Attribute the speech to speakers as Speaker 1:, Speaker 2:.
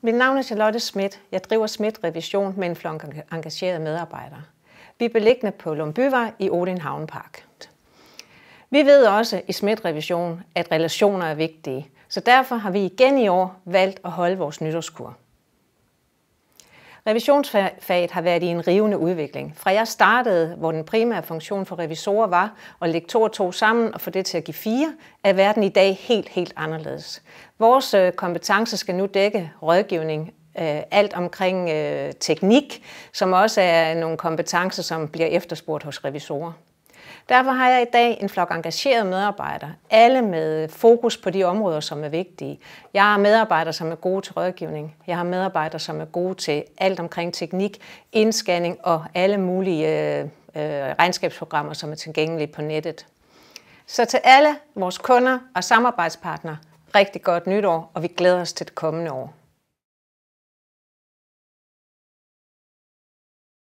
Speaker 1: Mit navn er Charlotte Schmidt. Jeg driver Schmidt Revision med en flok engagerede medarbejdere. Vi er beliggende på Lombyvej i Odin Havnpark. Vi ved også i Schmidt Revision, at relationer er vigtige, så derfor har vi igen i år valgt at holde vores nytårskur. Revisionsfaget har været i en rivende udvikling. Fra jeg startede, hvor den primære funktion for revisorer var at lægge to og to sammen og få det til at give fire, er verden i dag helt, helt anderledes. Vores øh, kompetence skal nu dække rådgivning, øh, alt omkring øh, teknik, som også er nogle kompetencer, som bliver efterspurgt hos revisorer. Derfor har jeg i dag en flok engagerede medarbejdere, alle med fokus på de områder, som er vigtige. Jeg har medarbejdere, som er gode til rådgivning. Jeg har medarbejdere, som er gode til alt omkring teknik, indscanning og alle mulige øh, øh regnskabsprogrammer, som er tilgængelige på nettet. Så til alle vores kunder og samarbejdspartnere, rigtig godt nytår, og vi glæder os til det kommende år.